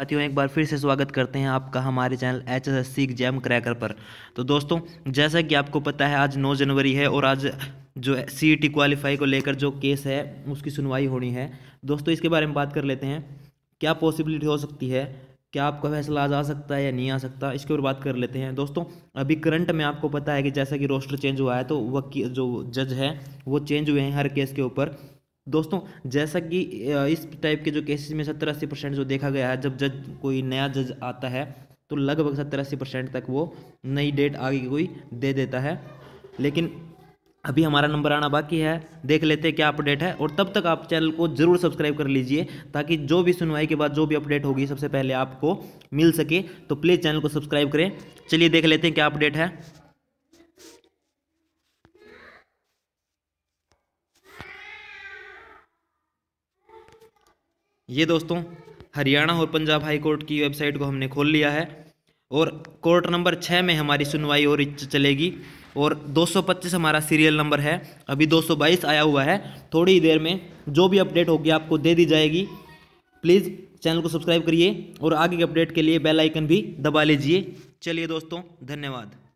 साथियों एक बार फिर से स्वागत करते हैं आपका हमारे channel H S S C exam cracker पर तो दोस्तों जैसा कि आपको पता है आज 9 जनवरी है और आज जो सी टी क्वालिफाई को लेकर जो केस है उसकी सुनवाई होनी है दोस्तों इसके बारे में बात कर लेते हैं क्या पॉसिबिलिटी हो सकती है क्या आपका फैसला आज आ सकता है या नहीं आ सकता इसके ऊपर बात कर लेते हैं दोस्तों अभी करंट में आपको पता है कि जैसा कि रोस्टर चेंज हुआ है तो वकील जो जज है वो चेंज हुए हैं हर केस के ऊपर दोस्तों जैसा कि इस टाइप के जो केसेस में सत्तर अस्सी परसेंट जो देखा गया है जब जज कोई नया जज आता है तो लगभग सत्तर अस्सी परसेंट तक वो नई डेट आगे की कोई दे देता है लेकिन अभी हमारा नंबर आना बाकी है देख लेते हैं क्या अपडेट है और तब तक आप चैनल को जरूर सब्सक्राइब कर लीजिए ताकि जो भी सुनवाई के बाद जो भी अपडेट होगी सबसे पहले आपको मिल सके तो प्लीज़ चैनल को सब्सक्राइब करें चलिए देख लेते हैं क्या अपडेट है ये दोस्तों हरियाणा और पंजाब हाई कोर्ट की वेबसाइट को हमने खोल लिया है और कोर्ट नंबर छः में हमारी सुनवाई और चलेगी और 225 हमारा सीरियल नंबर है अभी 222 आया हुआ है थोड़ी ही देर में जो भी अपडेट होगी आपको दे दी जाएगी प्लीज़ चैनल को सब्सक्राइब करिए और आगे के अपडेट के लिए बेल आइकन भी दबा लीजिए चलिए दोस्तों धन्यवाद